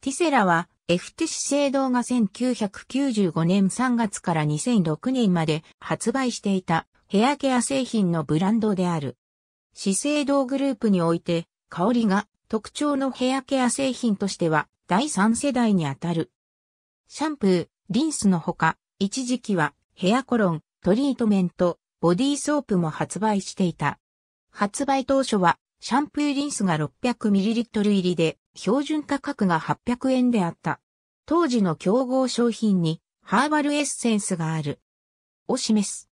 ティセラは、エフテ資生堂が1995年3月から2006年まで発売していたヘアケア製品のブランドである。資生堂グループにおいて、香りが特徴のヘアケア製品としては第3世代にあたる。シャンプー、リンスのほか、一時期はヘアコロン、トリートメント、ボディーソープも発売していた。発売当初はシャンプーリンスが 600ml 入りで標準価格が800円であった。当時の競合商品にハーバルエッセンスがある。を示す。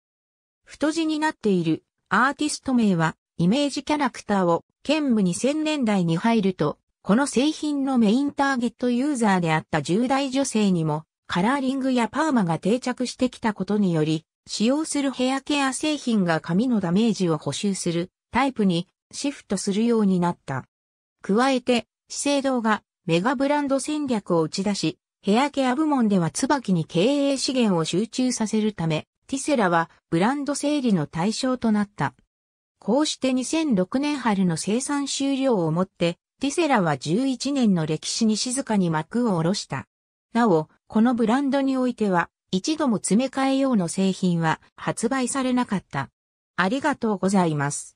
太字になっているアーティスト名はイメージキャラクターを兼務2000年代に入ると、この製品のメインターゲットユーザーであった10代女性にもカラーリングやパーマが定着してきたことにより、使用するヘアケア製品が髪のダメージを補修するタイプにシフトするようになった。加えて、資生堂がメガブランド戦略を打ち出し、ヘアケア部門では椿に経営資源を集中させるため、ティセラはブランド整理の対象となった。こうして2006年春の生産終了をもって、ティセラは11年の歴史に静かに幕を下ろした。なお、このブランドにおいては、一度も詰め替え用の製品は発売されなかった。ありがとうございます。